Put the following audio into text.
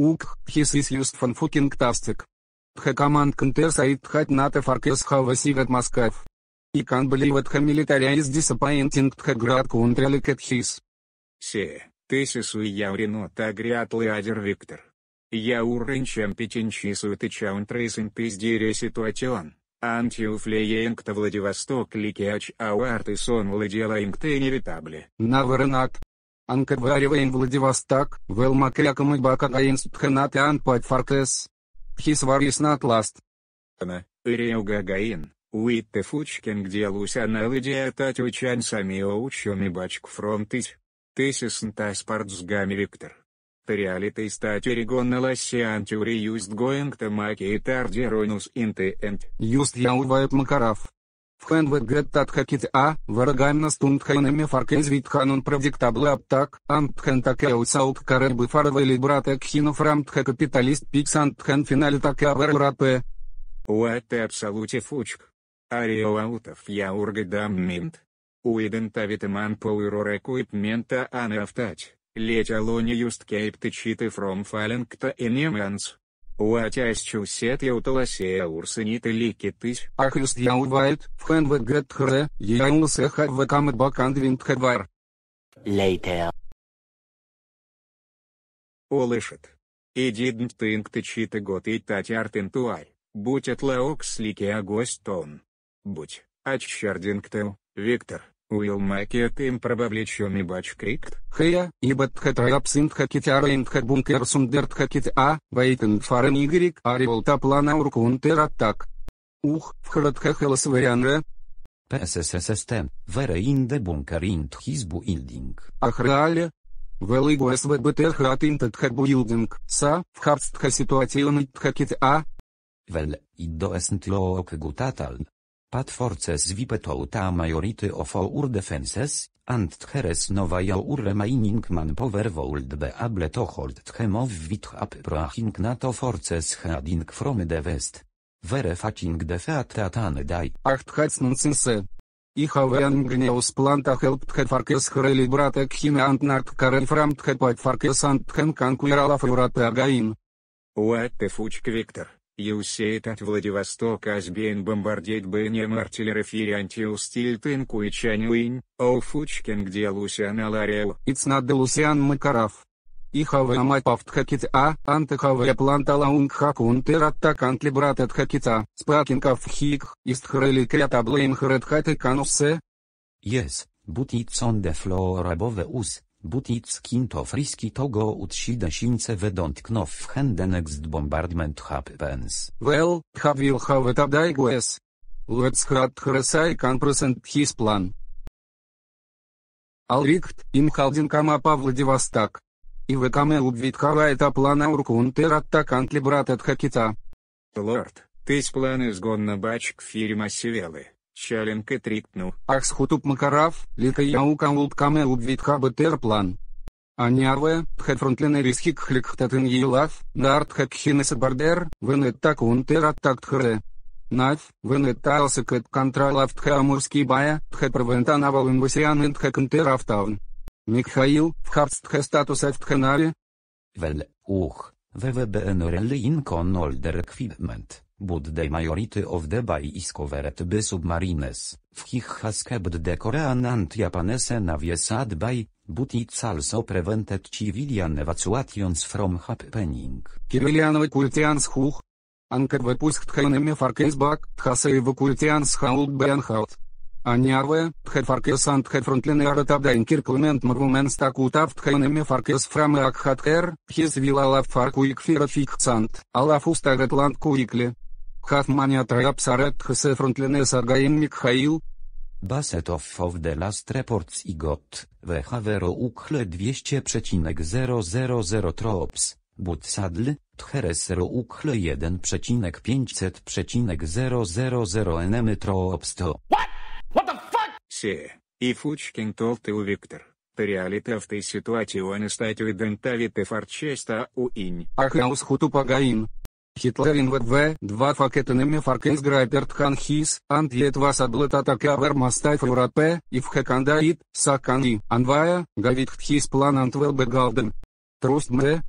Ук, хисис юст фан фукинг тавстык. Пхе команд контер саид хат ната фаркес хава сивет маскав. И кан бливат ха милитаря из дисапаинтинг тха град кунтрелы хис. Се, тесису яврино тагриатлы адер Виктор. Я урын чем печенчису ты чаунтрейсен пиздире ситуацион. Антиуфлеенкта Владивосток ликеач ауарты сон ладела инктеневитабли. Наварынак. Анкабвариваем Владивосток, Велмакряком и Бакагаин Субханатян Патфортес. Пхисварис Натласт. Риугагаин, Уитте Фучкин где Лусянал Идиатать Учань Самио учоми Бачк Фронтыть. Тысиснта Спортсгами Виктор. Реалитей стати регонна лассиан тюри юст гоинг тамаки и тардеронус энд. Юст яувайп макарав. В Хенвегеттат хакитаа, варагамна стунд хэнэми фаркэзвит ханун правдиктаблы аптак, амтхэн такэу саут карэбы фарвэли брат экхину фрамтхэ капиталист пиксантхэн финале такэ авэррапэ. Уэтэ абсолюте фучк. Арио аутов я ургадам минт. Уиден тавитыман пауэрор экуипмента ана автач, лечь алони юст кейп тычиты фром фаленкта энеманс я Уатясчу сетя уталасея а урсынит или китысь. Ахюст яубает, вхэнвэ гэт хрэ, яулсэха бакан винт хэвар. Later. Олышит. Идиднт тынк тычиты год и татяр тынтуай, будь от лаокс лики агостон. Будь, аччардингтел, Виктор. Уилл Уил а им Ким Прабавлечьоми Бач Крикт, Хея, Ибат Хатрайап Синдха Китяра Индха Бункер Сундертха Китя, а, Вейтен Фарен эм, Игрик Ариволта Плана Уркунтер Атак. Ух, в Храдха Хелас Варианре. ПССССТ, Вера Инде Бункер Инд Хизбу Илдинг. Ахраале. Велигу СВБТ Храт Индт Хабу Илдинг, Са, в Хабстха Ситуатионит Хакит А. Vel, iddo esnt lo ok gutatal, Pat forces vipetouta majority of our defenses, and heres nova your remaining manpower would be able to hold them off with up proaching NATO forces heading from the west. Verefating the feat at an die. Acht hetzmunsense. Ich habe angenius planta helped het farkes hreli bratek him and nart karel from het pait farkes and hem kankuirala furate again. Uette fuchk Victor. Еусеет от Владивостока Азбейн бомбардейт БНМ артиллеры Фириантиу Стильтен Куичань Уинь, Оуфучкин где Лусиан Аларео. Ицнада Лусиан Макаров. Ихаве амай павтхакита, антахаве планталаунг хакунтер аттакант либрат от хакита, спакинков хик, истхрели крята блейм хрэдхаты канусе. Э. Yes, but it's on the floor above us. Butitskind of riski to go ut sidasince vedont knof hen the next bombardment happens. Well, have will have it a digress. Let's had Hresai can present his plan. Alrikt, im halden kama pa Vladivostok. И вы каме убвит это план ауркунтер аттакант либрат от хакита. Лорд, ты с план изгонна бачк фирма севелы. Чаленка трикнул. Ахсхутуп макарав, лика яукаул каме убвит хабатер план. Аняве, тхатфронтлене рисхик хликхтатын елав, дарт хакхинеса бардер, венет так унтер аттакт хре. Нав, венет талса кэт контролав тхамурский бая, тхатпрвентан авалын васиан ин тхакантер автавн. Михаил, вхабстхе статус автханави? Вел, ух, ввбнрл инкон олдер эквипмент. But the majority of the bay is covered by submarines. Fich has kept the Korean and Japanese navies at bay, but it's also prevented civilian evacuations from happening. Kirilianowy Kultians Huch. Anker wypuskt hejnymi farkesbak, tchasej wykultians hault benhaut. Anjave, tchefarkes and tchefrontlin arata dainkir clement mrvumen stakuta vtchejnymi farkes frame akhatker, his vila la farkuik firafixant, ala fusta retland kuikli. Kaufmania Trapsaret Hsefrontlenes Agaim Mikhail. Baset of, of the last reports i got, VHVRO ukle 200,0003 trops, but sadl, tcheresero ukle 1,500,000 enemy trops to. What? What the fuck? Се, и фучкин толты у Виктор. Реалите в той ситуации он и статью идентавиты фарчеста уинь. Ахаус хутупагаин. Хитлерин ВВ, 2 факетенеми фаркенс грайперт ханхис, антиет вас адлет атака вер мастайф европе, и в хакандаит, сакани, анвая, гавит хтхис план антвел бегалден. Трост мэ,